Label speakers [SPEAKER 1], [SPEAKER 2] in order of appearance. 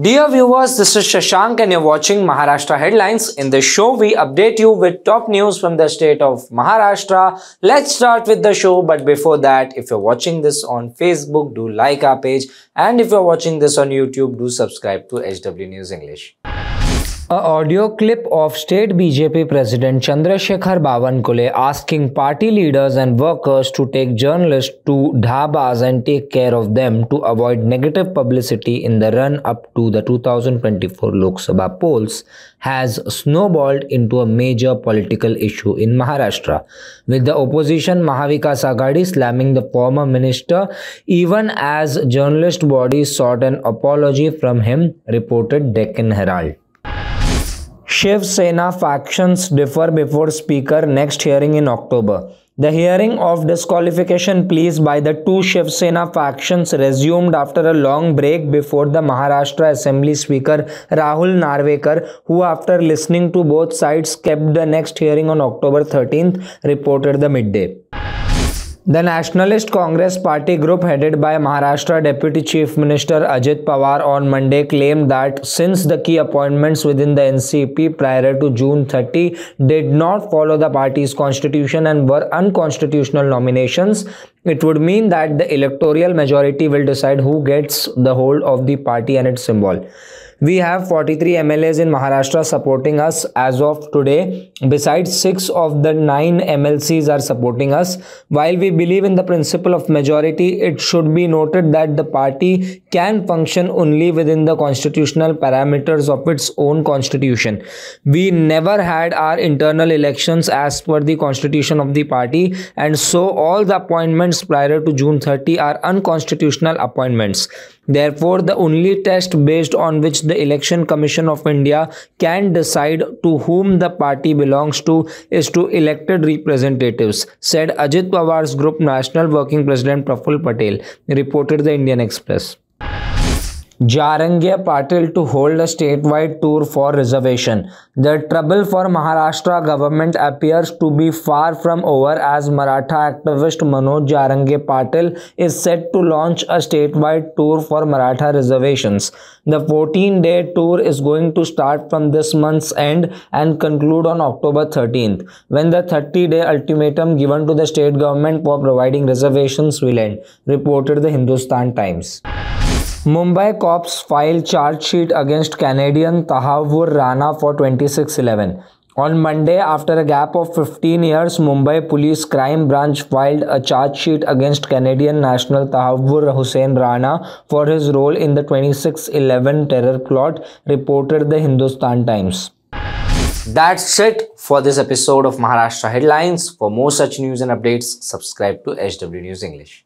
[SPEAKER 1] Dear viewers, this is Shashank and you're watching Maharashtra Headlines. In this show, we update you with top news from the state of Maharashtra. Let's start with the show. But before that, if you're watching this on Facebook, do like our page. And if you're watching this on YouTube, do subscribe to HW News English. A audio clip of state BJP President Chandrasekhar Bavankule asking party leaders and workers to take journalists to dhabas and take care of them to avoid negative publicity in the run up to the 2024 Lok Sabha polls has snowballed into a major political issue in Maharashtra, with the opposition Mahavikas Agadi slamming the former minister even as journalist bodies sought an apology from him, reported Deccan Herald. Shiv Sena factions differ before Speaker next hearing in October. The hearing of disqualification pleas by the two Shiv Sena factions resumed after a long break before the Maharashtra Assembly Speaker Rahul Narvekar, who after listening to both sides kept the next hearing on October 13th, reported the midday. The Nationalist Congress Party group headed by Maharashtra Deputy Chief Minister Ajit Pawar on Monday claimed that since the key appointments within the NCP prior to June 30 did not follow the party's constitution and were unconstitutional nominations, it would mean that the electoral majority will decide who gets the hold of the party and its symbol. We have 43 MLAs in Maharashtra supporting us as of today. Besides, 6 of the 9 MLCs are supporting us. While we believe in the principle of majority, it should be noted that the party can function only within the constitutional parameters of its own constitution. We never had our internal elections as per the constitution of the party and so all the appointments appointments prior to June 30 are unconstitutional appointments. Therefore, the only test based on which the Election Commission of India can decide to whom the party belongs to is to elected representatives, said Ajit Pawar's group National Working President Praful Patel, reported the Indian Express. Jarangia Patil to hold a statewide tour for reservation. The trouble for Maharashtra government appears to be far from over as Maratha activist Manoj Jarangia Patil is set to launch a statewide tour for Maratha reservations. The 14-day tour is going to start from this month's end and conclude on October 13th, when the 30-day ultimatum given to the state government for providing reservations will end, reported the Hindustan Times. Mumbai cops file charge sheet against Canadian Tahawur Rana for 26/11. On Monday, after a gap of 15 years, Mumbai Police Crime Branch filed a charge sheet against Canadian national Tahawur Hussein Rana for his role in the 26/11 terror plot, reported the Hindustan Times. That's it for this episode of Maharashtra Headlines. For more such news and updates, subscribe to HW News English.